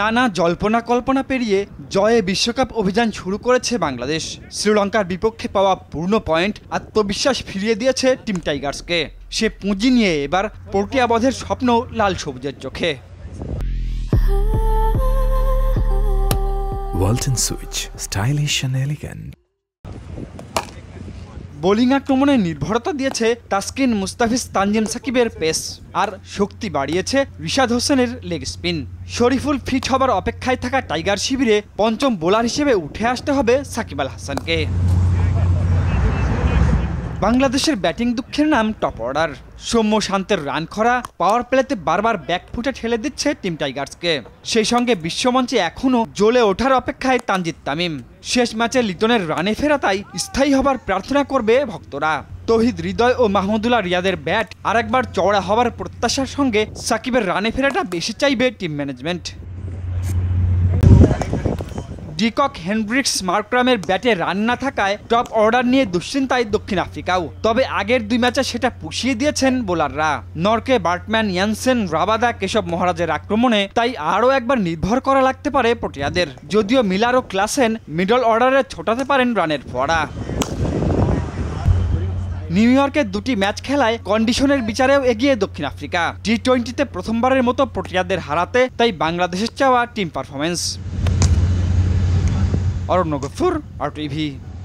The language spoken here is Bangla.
নানা জল্পনা কল্পনা পেরিয়ে জয়ে বিশ্বকাপ অভিযান শুরু করেছে বাংলাদেশ শ্রীলঙ্কার বিপক্ষে পাওয়া পূর্ণ পয়েন্ট আত্মবিশ্বাস ফিরিয়ে দিয়েছে টিম টাইগার্সকে সে পুঁজি নিয়ে এবার প্রক্রিয়াবধের স্বপ্ন লাল সবুজের চোখে Walton switch stylish and bowling আক্রমণে নির্ভরতা দিয়েছে তাস্কিন মুস্তাফিজ তানজিম সাকিবের পেস আর শক্তি বাড়িয়েছে রিশাদ হোসেনের লেগ স্পিন শরীফুল ফিট হবার অপেক্ষায় থাকা টাইগার শিবিরে পঞ্চম বোলার হিসেবে উঠে আসতে হবে সাকিব আল হাসানকে বাংলাদেশের ব্যাটিং দুঃখের নাম টপ অর্ডার সৌম্য শান্তের রান খরা পাওয়ার প্লেতে বারবার ফুটে ঠেলে দিচ্ছে টিম টাইগার্সকে সেই সঙ্গে বিশ্বমঞ্চে এখনও জ্বলে ওঠার অপেক্ষায় তানজিদ তামিম শেষ ম্যাচে লিটনের রানে ফেরা তাই স্থায়ী হবার প্রার্থনা করবে ভক্তরা তহিদ হৃদয় ও মাহমুদুল্লাহ রিয়াদের ব্যাট আরেকবার চওড়া হওয়ার প্রত্যাশার সঙ্গে সাকিবের রানে ফেরাটা বেশি চাইবে টিম ম্যানেজমেন্ট ডিকক হেনব্রিক্স মার্করামের ব্যাটে রান না থাকায় টপ অর্ডার নিয়ে দুশ্চিন্তায় দক্ষিণ আফ্রিকাও তবে আগের দুই ম্যাচে সেটা পুষিয়ে দিয়েছেন বোলাররা Nortje Bartman Jansen Rabada Keshav মহারাজের আক্রমণে তাই আরও একবার নির্ভর করা লাগতে পারে পটিয়াদের যদিও মিলার ও ক্লাসেন মিডল অর্ডারে ছোটাতে পারেন রানের ফোয়ারা নিউ ইয়র্কের দুটি ম্যাচ খেলায় কন্ডিশনের বিচারেও এগিয়ে দক্ষিণ আফ্রিকা টি টোয়েন্টিতে প্রথমবারের মতো প্রোটিয়াদের হারাতে তাই বাংলাদেশের চাওয়া টিম পারফরমেন্স अरू गग्फुर टी इभी